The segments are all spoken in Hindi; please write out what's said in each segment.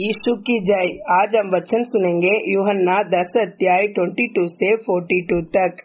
यीशु की जय आज हम वचन सुनेंगे यूहन्ना दस अध्याय टू से टू तक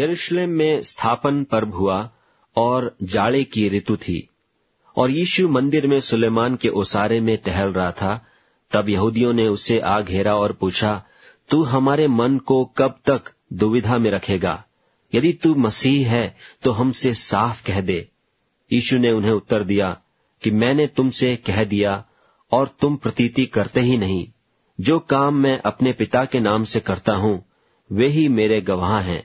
यरूशलेम में स्थापन पर्व हुआ और जाड़े की ऋतु थी और यीशु मंदिर में सुलेमान के ओसारे में टहल रहा था तब यहूदियों ने उसे आ घेरा और पूछा तू हमारे मन को कब तक दुविधा में रखेगा यदि तू मसीह है तो हमसे साफ कह दे यीशु ने उन्हें उत्तर दिया कि मैंने तुमसे कह दिया और तुम प्रतीति करते ही नहीं जो काम मैं अपने पिता के नाम से करता हूँ वे ही मेरे गवाह हैं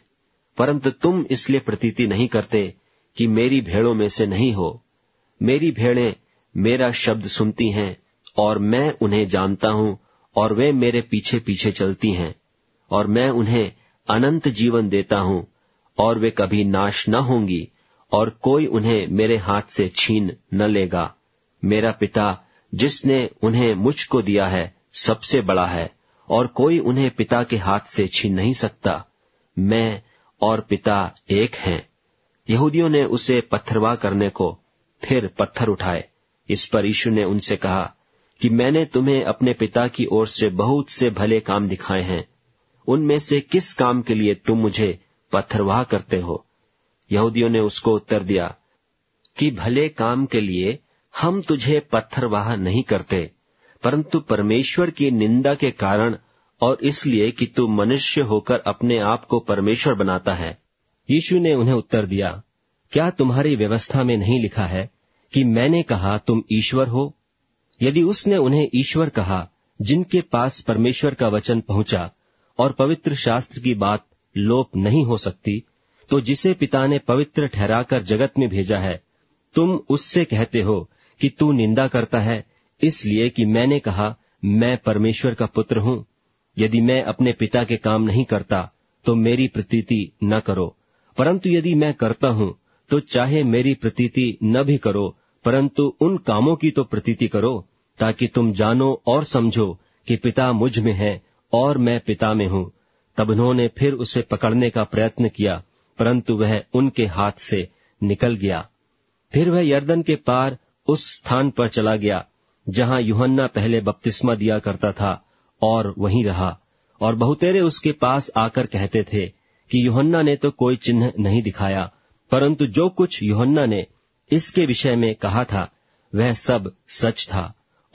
परंतु तुम इसलिए प्रतीति नहीं करते कि मेरी भेड़ों में से नहीं हो मेरी भेड़ें मेरा शब्द सुनती हैं और मैं उन्हें जानता हूँ और वे मेरे पीछे पीछे चलती हैं और मैं उन्हें अनंत जीवन देता हूँ और वे कभी नाश न होंगी और कोई उन्हें मेरे हाथ से छीन न लेगा मेरा पिता जिसने उन्हें मुझको दिया है सबसे बड़ा है और कोई उन्हें पिता के हाथ से छीन नहीं सकता मैं और पिता एक हैं यहूदियों ने उसे पत्थरवा करने को फिर पत्थर उठाए इस पर यीशु ने उनसे कहा कि मैंने तुम्हें अपने पिता की ओर से बहुत से भले काम दिखाए हैं उनमें से किस काम के लिए तुम मुझे पत्थरवाह करते हो यहूदियों ने उसको उत्तर दिया कि भले काम के लिए हम तुझे पत्थरवाह नहीं करते परंतु परमेश्वर की निंदा के कारण और इसलिए कि तू मनुष्य होकर अपने आप को परमेश्वर बनाता है यीशु ने उन्हें उत्तर दिया क्या तुम्हारी व्यवस्था में नहीं लिखा है कि मैंने कहा तुम ईश्वर हो यदि उसने उन्हें ईश्वर कहा जिनके पास परमेश्वर का वचन पहुंचा और पवित्र शास्त्र की बात लोप नहीं हो सकती तो जिसे पिता ने पवित्र ठहराकर जगत में भेजा है तुम उससे कहते हो कि तू निंदा करता है इसलिए कि मैंने कहा मैं परमेश्वर का पुत्र हूं यदि मैं अपने पिता के काम नहीं करता तो मेरी प्रतीति न करो परंतु यदि मैं करता हूं तो चाहे मेरी प्रतीति न भी करो परंतु उन कामों की तो प्रतीति करो ताकि तुम जानो और समझो कि पिता मुझ में है और मैं पिता में हूं तब उन्होंने फिर उसे पकड़ने का प्रयत्न किया परंतु वह उनके हाथ से निकल गया फिर वह यर्दन के पार उस स्थान पर चला गया जहां युहन्ना पहले बपतिस्मा दिया करता था और वहीं रहा और बहुतेरे उसके पास आकर कहते थे कि युहन्ना ने तो कोई चिन्ह नहीं दिखाया परंतु जो कुछ युहन्ना ने इसके विषय में कहा था वह सब सच था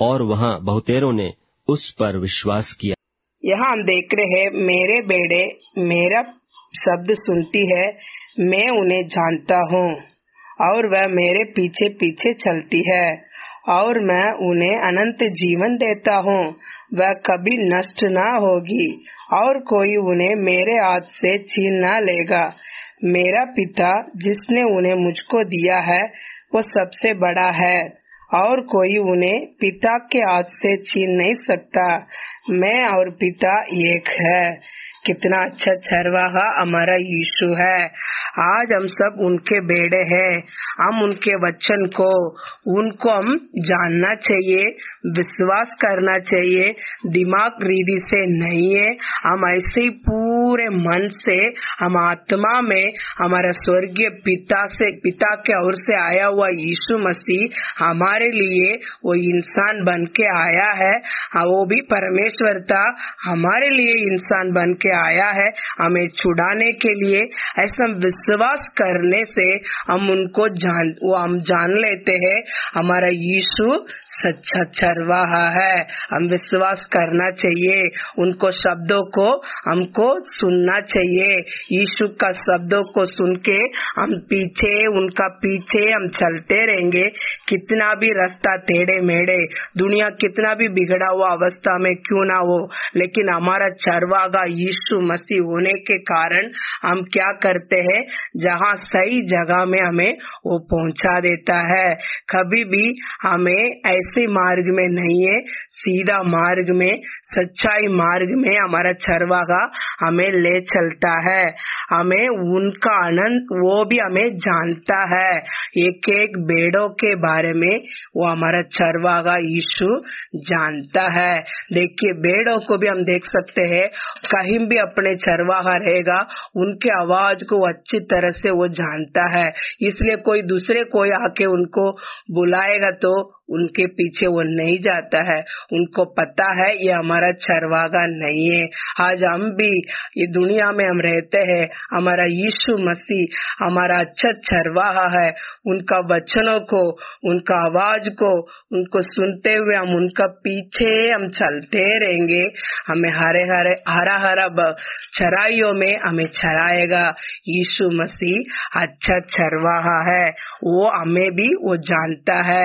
और वहां बहुतेरों ने उस पर विश्वास किया यहाँ हम देख रहे हैं मेरे बेड़े मेरा शब्द सुनती है मैं उन्हें जानता हूँ और वह मेरे पीछे पीछे चलती है और मैं उन्हें अनंत जीवन देता हूँ वह कभी नष्ट ना होगी और कोई उन्हें मेरे हाथ से छीन ना लेगा मेरा पिता जिसने उन्हें मुझको दिया है वो सबसे बड़ा है और कोई उन्हें पिता के हाथ से छीन नहीं सकता मैं और पिता एक है कितना अच्छा चरवाहा हमारा यीशु है आज हम सब उनके बेड़े हैं हम उनके वचन को उनको हम जानना चाहिए विश्वास करना चाहिए दिमाग रीढ़ी से नहीं है हम ऐसे ही पूरे मन से हम आत्मा में हमारा स्वर्गीय पिता से पिता के ओर से आया हुआ यीशु मसीह हमारे लिए वो इंसान बन के आया है हाँ, वो भी परमेश्वर था हमारे लिए इंसान बन के आया है हमें छुड़ाने के लिए ऐसा विश्वास करने से हम उनको जान वो हम जान लेते हैं हमारा यीशु सच्चा चरवाहा है हम विश्वास करना चाहिए उनको शब्दों को हमको सुनना चाहिए यीशु का शब्दों को सुन के हम पीछे उनका पीछे हम चलते रहेंगे कितना भी रास्ता टेढ़े मेढ़े दुनिया कितना भी बिगड़ा हुआ अवस्था में क्यों ना हो लेकिन हमारा चरवागा यीशु मसीह होने के कारण हम क्या करते हैं जहाँ सही जगह में हमें वो पहुंचा देता है कभी भी हमें ऐसे मार्ग में नहीं है सीधा मार्ग में सच्चाई मार्ग में हमारा चरवागा हमें ले चलता है हमें उनका आनंद वो भी हमें जानता है एक एक बेड़ों के बारे में वो हमारा चरवागा यीशु जानता है देखिए बेड़ों को भी हम देख सकते हैं कहीं भी अपने चरवाहा रहेगा उनके आवाज को अच्छी तरह से वो जानता है इसलिए कोई दूसरे कोई आके उनको बुलाएगा तो उनके पीछे वो नहीं जाता है उनको पता है ये हमारा चरवागा नहीं है आज हम भी ये दुनिया में हम रहते हैं हमारा यीशु मसीह हमारा अच्छा चरवाहा है उनका वचनों को उनका आवाज को उनको सुनते हुए हम उनका पीछे हम चलते रहेंगे हमें हरे हरे हरा हरा चराइयों में हमें चराएगा यीशु मसीह अच्छा चरवाहा है वो हमें भी वो जानता है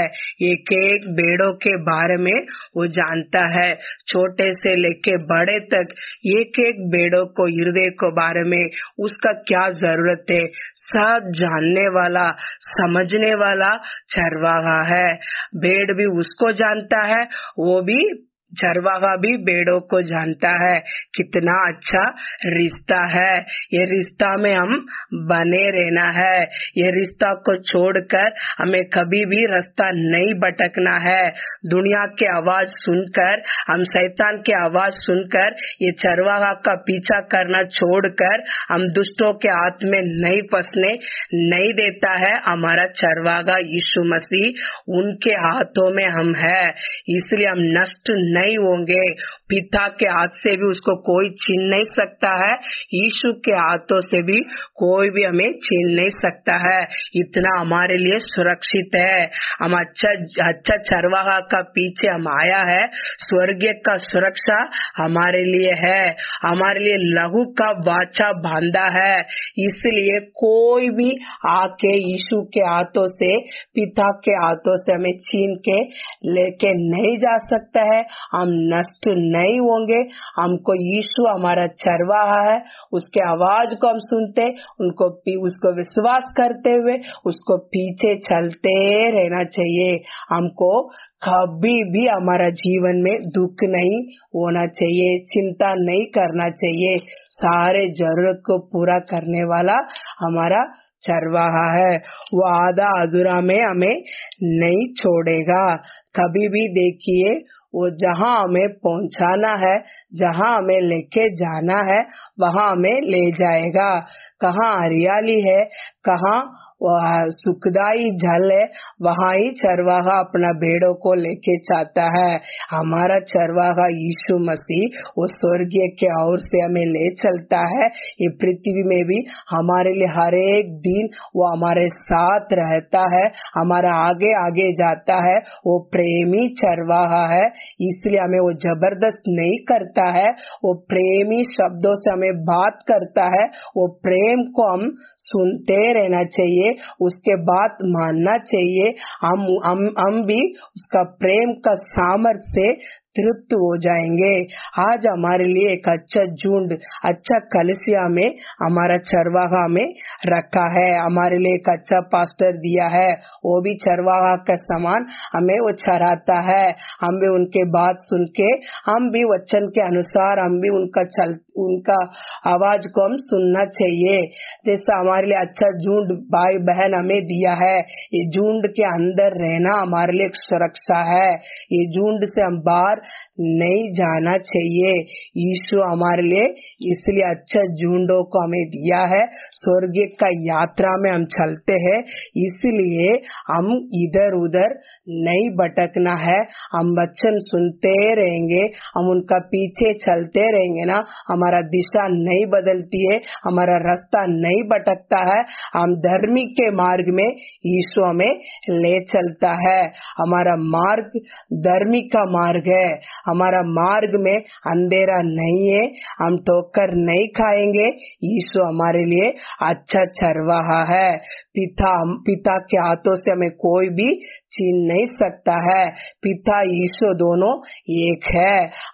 एक एक बेड़ों के बारे में वो जानता है छोटे से लेके बड़े तक एक एक बेड़ों को हृदय को बारे में उसका क्या जरूरत है सब जानने वाला समझने वाला चरवाहा है बेड़ भी उसको जानता है वो भी चरवाहा भी बेड़ों को जानता है कितना अच्छा रिश्ता है ये रिश्ता में हम बने रहना है ये रिश्ता को छोड़कर हमें कभी भी रास्ता नहीं भटकना है दुनिया के आवाज सुनकर हम शैतान के आवाज सुनकर ये चरवाहा का पीछा करना छोड़कर हम दुष्टों के हाथ में नहीं फंसने नहीं देता है हमारा चरवागा यीशु मसीह उनके हाथों में हम है इसलिए हम नष्ट नहीं होंगे पिता के हाथ से भी उसको कोई छीन नहीं सकता है यीशु के हाथों से भी कोई भी हमें छीन नहीं सकता है इतना हमारे लिए सुरक्षित है हम अच्छा अच्छा चरवाहा का पीछे हम आया है स्वर्गीय का सुरक्षा हमारे लिए है हमारे लिए लहू का वाचा बांधा है इसलिए कोई भी आके यीशु के हाथों से पिता के हाथों से हमें छीन के लेके नहीं जा सकता है हम नष्ट नहीं होंगे हमको यीशु हमारा चरवाहा है उसके आवाज को हम सुनते उनको उसको विश्वास करते हुए उसको पीछे चलते रहना चाहिए हमको कभी भी हमारा जीवन में दुख नहीं होना चाहिए चिंता नहीं करना चाहिए सारे जरूरत को पूरा करने वाला हमारा चरवाहा है वो आधा अधूरा में हमें नहीं छोड़ेगा कभी भी देखिए वो जहां हमें पहुंचाना है जहाँ हमें लेके जाना है वहाँ हमें ले जाएगा कहाँ हरियाली है कहाँ सुखदाई जल है वहाँ ही चरवाहा अपना भेड़ों को लेके जाता है हमारा चरवाहा यीशु मसीह वो स्वर्गीय के ओर से हमें ले चलता है ये पृथ्वी में भी हमारे लिए हर एक दिन वो हमारे साथ रहता है हमारा आगे आगे जाता है वो प्रेमी चरवाहा है इसलिए हमें वो जबरदस्त नहीं करता करता है वो प्रेमी शब्दों से हमें बात करता है वो प्रेम को हम सुनते रहना चाहिए उसके बात मानना चाहिए हम हम हम भी उसका प्रेम का सामर्थ से तृप्त हो जाएंगे आज हमारे लिए एक अच्छा झुंड अच्छा कलशिया में हमारा चरवाहा में रखा है हमारे लिए एक अच्छा पास्टर दिया है वो भी चरवाहा का समान हमें वो चराता है हम भी उनके बात सुन के हम भी वचन के अनुसार हम भी उनका चल उनका आवाज को हम सुनना चाहिए जैसा हमारे हमारे लिए अच्छा झुंड भाई बहन हमें दिया है ये झुंड के अंदर रहना हमारे लिए सुरक्षा है ये झुंड से हम बाहर नहीं जाना चाहिए यीशु हमारे लिए इसलिए अच्छा झुंडों को हमें दिया है स्वर्ग का यात्रा में हम चलते हैं इसलिए हम इधर उधर नहीं भटकना है हम वचन सुनते रहेंगे हम उनका पीछे चलते रहेंगे ना हमारा दिशा नहीं बदलती है हमारा रास्ता नहीं भटक रखता है हम धर्मी के मार्ग में यीशु में ले चलता है हमारा मार्ग धर्मी का मार्ग है हमारा मार्ग में अंधेरा नहीं है हम ठोकर नहीं खाएंगे ईश्वर हमारे लिए अच्छा चरवाहा है पिता पिता के हाथों से हमें कोई भी छीन नहीं सकता है पिता ईश्वर दोनों एक है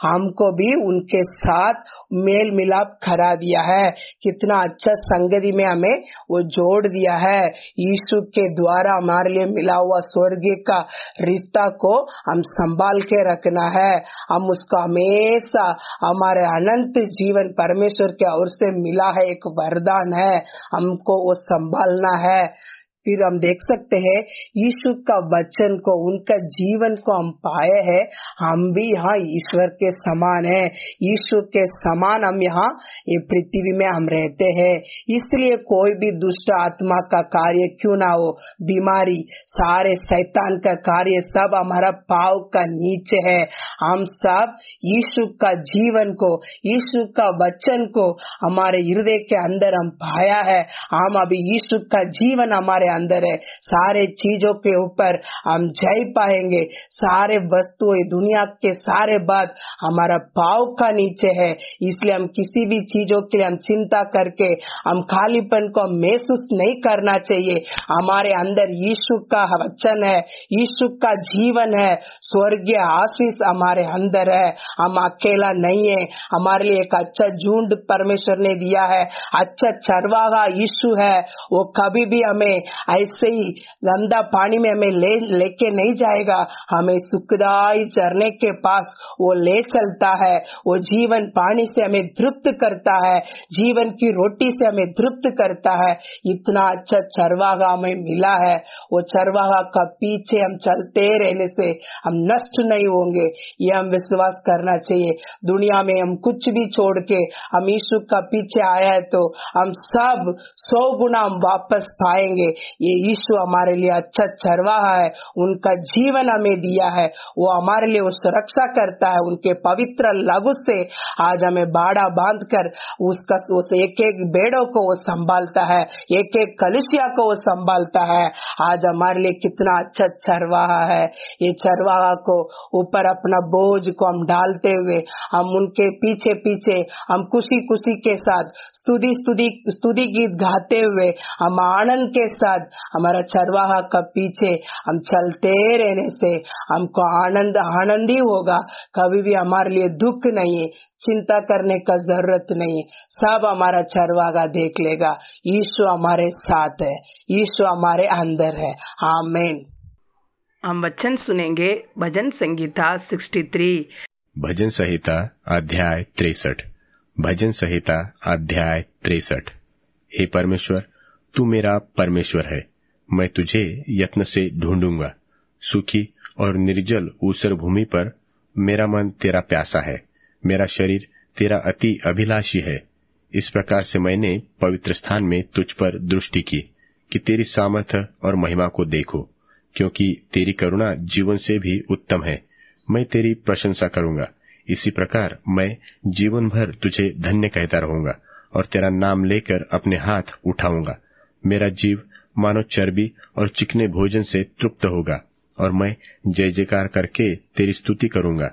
हमको भी उनके साथ मेल मिलाप करा दिया है कितना अच्छा संगति में हमें वो जोड़ दिया है यीशु के द्वारा हमारे लिए मिला हुआ स्वर्ग का रिश्ता को हम संभाल के रखना है हम उसको हमेशा हमारे अनंत जीवन परमेश्वर के और से मिला है एक वरदान है हमको वो संभालना है फिर हम देख सकते हैं यीशु का वचन को उनका जीवन को हम पाए हैं हम भी यहाँ ईश्वर के समान है यीशु के समान हम यहाँ ये पृथ्वी में हम रहते हैं इसलिए कोई भी दुष्ट आत्मा का कार्य क्यों ना हो बीमारी सारे शैतान का कार्य सब हमारा पाव का नीचे है हम सब यीशु का जीवन को यीशु का वचन को हमारे हृदय के अंदर हम पाया है हम अभी यीशु का जीवन हमारे अंदर है सारे चीजों के ऊपर हम जय पाएंगे सारे वस्तुएं दुनिया के सारे बात हमारा पाव का नीचे है इसलिए हम किसी भी चीजों के लिए हम चिंता करके हम खालीपन को महसूस नहीं करना चाहिए हमारे अंदर यीशु का वचन है यीशु का जीवन है स्वर्गीय आशीष हमारे अंदर है हम अकेला नहीं है हमारे लिए एक अच्छा झुंड परमेश्वर ने दिया है अच्छा चरवाहा यीशु है वो कभी भी हमें ऐसे ही गंदा पानी में हमें ले लेके नहीं जाएगा हमें सुखदायी झरने के पास वो ले चलता है वो जीवन पानी से हमें तृप्त करता है जीवन की रोटी से हमें तृप्त करता है इतना अच्छा चरवाहा हमें मिला है वो चरवाहा का पीछे हम चलते रहने से हम नष्ट नहीं होंगे ये हम विश्वास करना चाहिए दुनिया में हम कुछ भी छोड़ के हम ईश्वर का पीछे आया है तो हम सब सौ गुना हम वापस पाएंगे ये यीशु हमारे लिए अच्छा चरवाहा है उनका जीवन हमें दिया है वो हमारे लिए उस रक्षा करता है उनके पवित्र लघु से आज हमें बाड़ा बांध कर उसका उस एक एक बेड़ों को वो संभालता है एक एक कलिसिया को वो संभालता है आज हमारे लिए कितना अच्छा चरवाहा है ये चरवाहा को ऊपर अपना बोझ को हम डालते हुए हम उनके पीछे पीछे हम खुशी खुशी के साथ स्तुति स्तुति स्तुति गीत गाते हुए हम आनंद के साथ बाद हमारा चरवाहा का पीछे हम चलते रहने से हमको आनंद आनंद ही होगा कभी भी हमारे लिए दुख नहीं है चिंता करने का जरूरत नहीं है सब हमारा चरवागा देख लेगा ईश्वर हमारे साथ है ईश्वर हमारे अंदर है हाँ हम वचन सुनेंगे भजन संगीता 63 भजन संहिता अध्याय तिरसठ भजन संहिता अध्याय तिरसठ हे परमेश्वर तू मेरा परमेश्वर है मैं तुझे यत्न से ढूंढूंगा सुखी और निर्जल ऊसर भूमि पर मेरा मन तेरा प्यासा है मेरा शरीर तेरा अति अभिलाषी है इस प्रकार से मैंने पवित्र स्थान में तुझ पर दृष्टि की कि तेरी सामर्थ्य और महिमा को देखो क्योंकि तेरी करुणा जीवन से भी उत्तम है मैं तेरी प्रशंसा करूंगा इसी प्रकार मैं जीवन भर तुझे धन्य कहता रहूंगा और तेरा नाम लेकर अपने हाथ उठाऊंगा मेरा जीव मानो चर्बी और चिकने भोजन से तृप्त होगा और मैं जय जयकार करके तेरी स्तुति करूंगा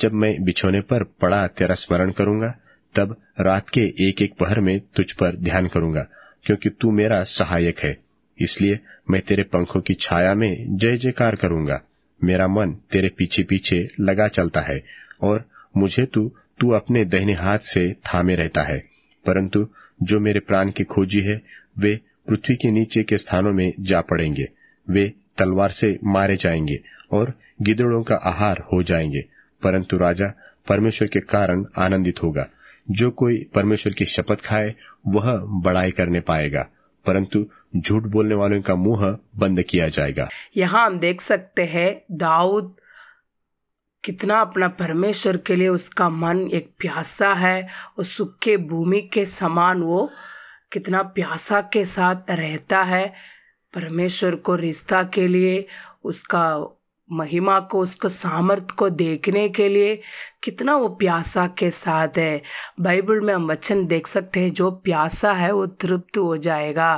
जब मैं बिछोने पर पड़ा तेरा स्मरण करूंगा तब रात के एक एक पहर में तुझ पर ध्यान करूंगा क्योंकि तू मेरा सहायक है इसलिए मैं तेरे पंखों की छाया में जय जयकार करूंगा मेरा मन तेरे पीछे पीछे लगा चलता है और मुझे तू तू अपने दहने हाथ से थामे रहता है परंतु जो मेरे प्राण की खोजी है वे पृथ्वी के नीचे के स्थानों में जा पड़ेंगे वे तलवार से मारे जाएंगे और गिदड़ों का आहार हो जाएंगे परंतु राजा परमेश्वर के कारण आनंदित होगा जो कोई परमेश्वर की शपथ खाए वह बड़ाई करने पाएगा परंतु झूठ बोलने वालों का मुंह बंद किया जाएगा यहाँ हम देख सकते हैं दाऊद कितना अपना परमेश्वर के लिए उसका मन एक प्यासा है और सूखे भूमि के समान वो कितना प्यासा के साथ रहता है परमेश्वर को रिश्ता के लिए उसका महिमा को उसका सामर्थ को देखने के लिए कितना वो प्यासा के साथ है बाइबल में हम वचन देख सकते हैं जो प्यासा है वो तृप्त हो जाएगा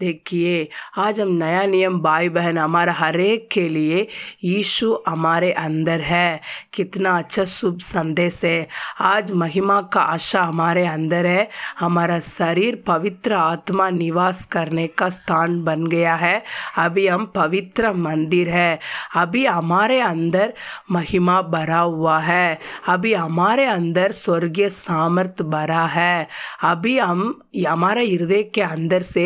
देखिए आज हम नया नियम भाई बहन हमारा हर एक के लिए यीशु हमारे अंदर है कितना अच्छा शुभ संदेश है आज महिमा का आशा हमारे अंदर है हमारा शरीर पवित्र आत्मा निवास करने का स्थान बन गया है अभी हम पवित्र मंदिर है अभी हमारे अंदर महिमा भरा हुआ है अभी हमारे अंदर स्वर्गीय सामर्थ भरा है अभी हम हमारे हृदय के अंदर से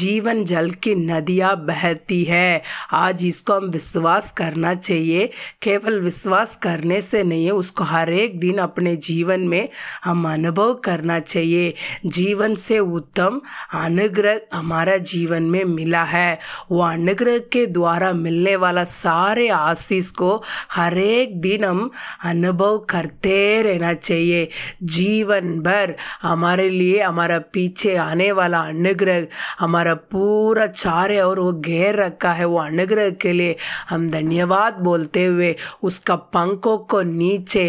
जीवन जल की नदियाँ बहती है आज इसको हम विश्वास करना चाहिए केवल विश्वास करने से नहीं है उसको हर एक दिन अपने जीवन में हम अनुभव करना चाहिए जीवन से उत्तम अनुग्रह हमारा जीवन में मिला है वो अनुग्रह के द्वारा मिलने वाला सारे आशीष को हर एक दिन हम अनुभव करते रहना चाहिए जीवन भर हमारे लिए हमारा पीछे आने वाला अनुग्रह हमारा पूरा चार्य और वो घेर रखा है वो अनुग्रह के लिए हम धन्यवाद बोलते हुए उसका पंखों को नीचे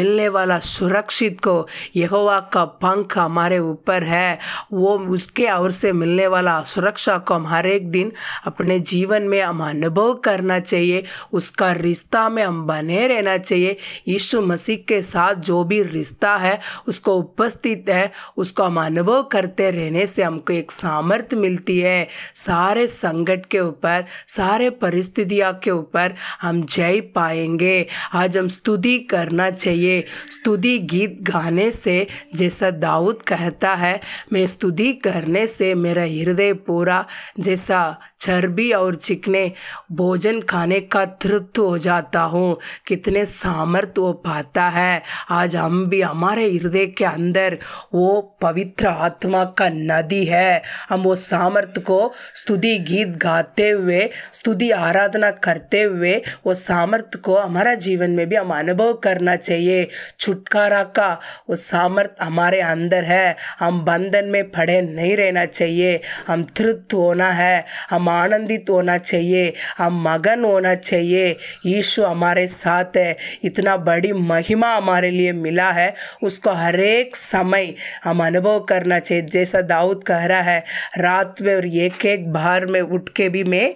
मिलने वाला सुरक्षित को यहोवा का पंख हमारे ऊपर है वो उसके और से मिलने वाला सुरक्षा को हम हर एक दिन अपने जीवन में हम अनुभव करना चाहिए उसका रिश्ता में हम बने रहना चाहिए यीशु मसीह किसी के साथ जो भी रिश्ता है उसको उपस्थित है उसको हम अनुभव करते रहने से हमको एक सामर्थ्य मिलती है सारे संकट के ऊपर सारे परिस्थितियाँ के ऊपर हम जय पाएंगे आज हम स्तुति करना चाहिए स्तुति गीत गाने से जैसा दाऊद कहता है मैं स्तुति करने से मेरा हृदय पूरा जैसा चर्बी और चिकने भोजन खाने का तृप्त हो जाता हूँ कितने सामर्थ्य वो पाता है आज हम भी हमारे हृदय के अंदर वो पवित्र आत्मा का नदी है हम वो सामर्थ्य को स्तुति गीत गाते हुए स्तुति आराधना करते हुए वो सामर्थ्य को हमारा जीवन में भी हम अनुभव करना चाहिए छुटकारा का वो सामर्थ्य हमारे अंदर है हम बंधन में पड़े नहीं रहना चाहिए हम तृप्त होना है हम हम आनंदित होना चाहिए हम मगन होना चाहिए यीशु हमारे साथ है इतना बड़ी महिमा हमारे लिए मिला है उसको हर एक समय हम अनुभव करना चाहिए जैसा दाऊद कह रहा है रात में और एक एक बार में उठ के भी मैं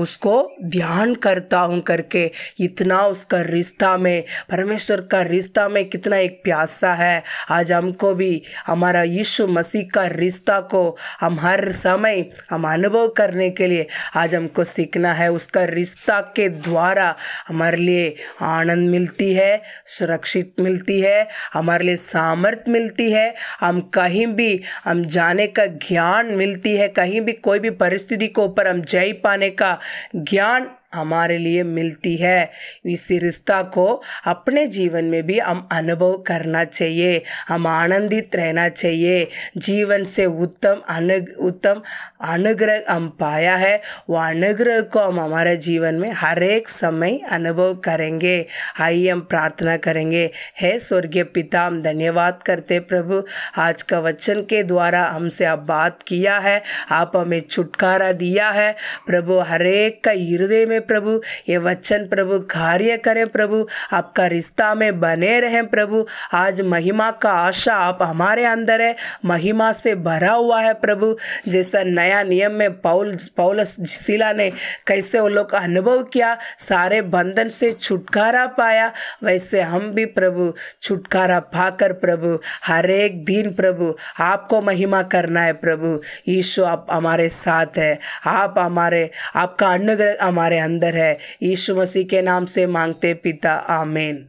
उसको ध्यान करता हूँ करके इतना उसका रिश्ता में परमेश्वर का रिश्ता में कितना एक प्यासा है आज हमको भी हमारा यीशु मसीह का रिश्ता को हम हर समय हम अनुभव करने के लिए लिए आज हमको सीखना है उसका रिश्ता के द्वारा हमारे लिए आनंद मिलती है सुरक्षित मिलती है हमारे लिए सामर्थ्य मिलती है हम कहीं भी हम जाने का ज्ञान मिलती है कहीं भी कोई भी परिस्थिति को ऊपर हम जय पाने का ज्ञान हमारे लिए मिलती है इस रिश्ता को अपने जीवन में भी हम अनुभव करना चाहिए हम आनंदित रहना चाहिए जीवन से उत्तम अनु उत्तम अनुग्रह हम पाया है वह अनुग्रह को हम हमारे जीवन में हर एक समय अनुभव करेंगे आइए हम प्रार्थना करेंगे हे स्वर्गीय पिता हम धन्यवाद करते प्रभु आज का वचन के द्वारा हमसे आप बात किया है आप हमें छुटकारा दिया है प्रभु हरेक का हृदय में प्रभु ये वचन प्रभु कार्य करें प्रभु आपका रिश्ता में बने रहें प्रभु आज महिमा का आशा आप हमारे अंदर है महिमा से भरा हुआ है प्रभु जैसा नया नियम में पौल पौलस शिला ने कैसे वो लोग अनुभव किया सारे बंधन से छुटकारा पाया वैसे हम भी प्रभु छुटकारा पाकर प्रभु हर एक दिन प्रभु आपको महिमा करना है प्रभु यीशु आप हमारे साथ है आप हमारे आपका अनुग्रह हमारे अंदर अंदर है यीशु मसीह के नाम से मांगते पिता आमेन